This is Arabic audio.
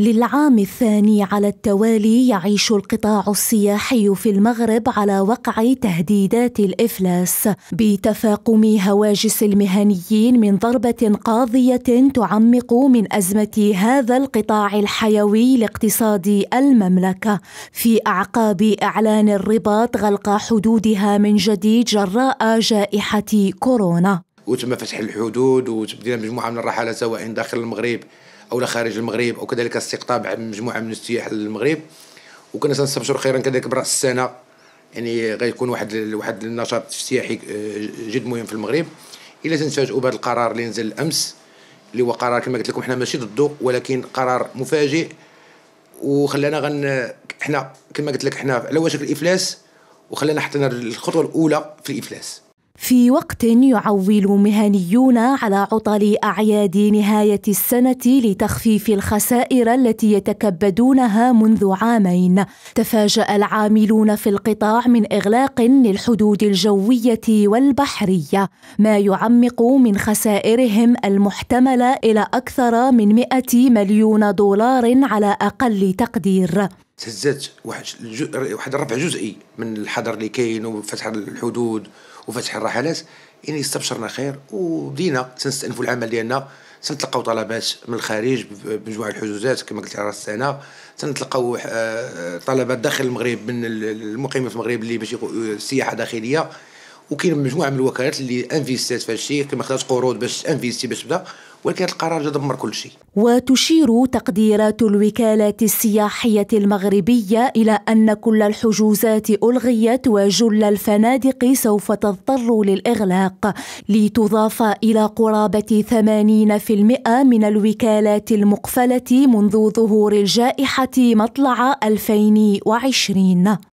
للعام الثاني على التوالي يعيش القطاع السياحي في المغرب على وقع تهديدات الافلاس بتفاقم هواجس المهنيين من ضربه قاضيه تعمق من ازمه هذا القطاع الحيوي لاقتصاد المملكه في اعقاب اعلان الرباط غلق حدودها من جديد جراء جائحه كورونا وتم فتح الحدود وتبدينا مجموعه من الرحلات سواء داخل المغرب او خارج المغرب او كذلك استقطاب مجموعه من السياح للمغرب وكنا سنستبشر خيرا كذلك براس السنه يعني غيكون واحد واحد النشاط السياحي آه، جد مهم في المغرب الا تنفاجئوا بهذا القرار اللي نزل امس اللي هو قرار كما قلت لكم حنا ماشي ضده ولكن قرار مفاجئ وخلانا غن حنا كما قلت لك حنا على وشك الافلاس وخلانا حطينا الخطوه الاولى في الافلاس في وقت يعول مهنيون على عطل اعياد نهايه السنه لتخفيف الخسائر التي يتكبدونها منذ عامين تفاجا العاملون في القطاع من اغلاق للحدود الجويه والبحريه ما يعمق من خسائرهم المحتمله الى اكثر من 100 مليون دولار على اقل تقدير تهزات واحد واحد الرفع جزئي من الحظر اللي كاين وفتح الحدود وفتح الرحلات يعني استبشرنا خير وبدينا تنستانفوا العمل ديالنا تنتلقاو طلبات من الخارج بمجموعه الحجوزات كما قلت على راس السنه تنتلقاو آه، طلبات داخل المغرب من المقيمين في المغرب اللي باش السياحه داخليه وكاين مجموعه من الوكالات اللي انفيستات في الشيء كما خدات قروض باش انفيستي باش تبدا ولكن هذا القرار جا دمر كل شيء وتشير تقديرات الوكالات السياحية المغربية إلى أن كل الحجوزات ألغيت وجل الفنادق سوف تضطر للإغلاق لتضاف إلى قرابة 80% من الوكالات المقفلة منذ ظهور الجائحة مطلع 2020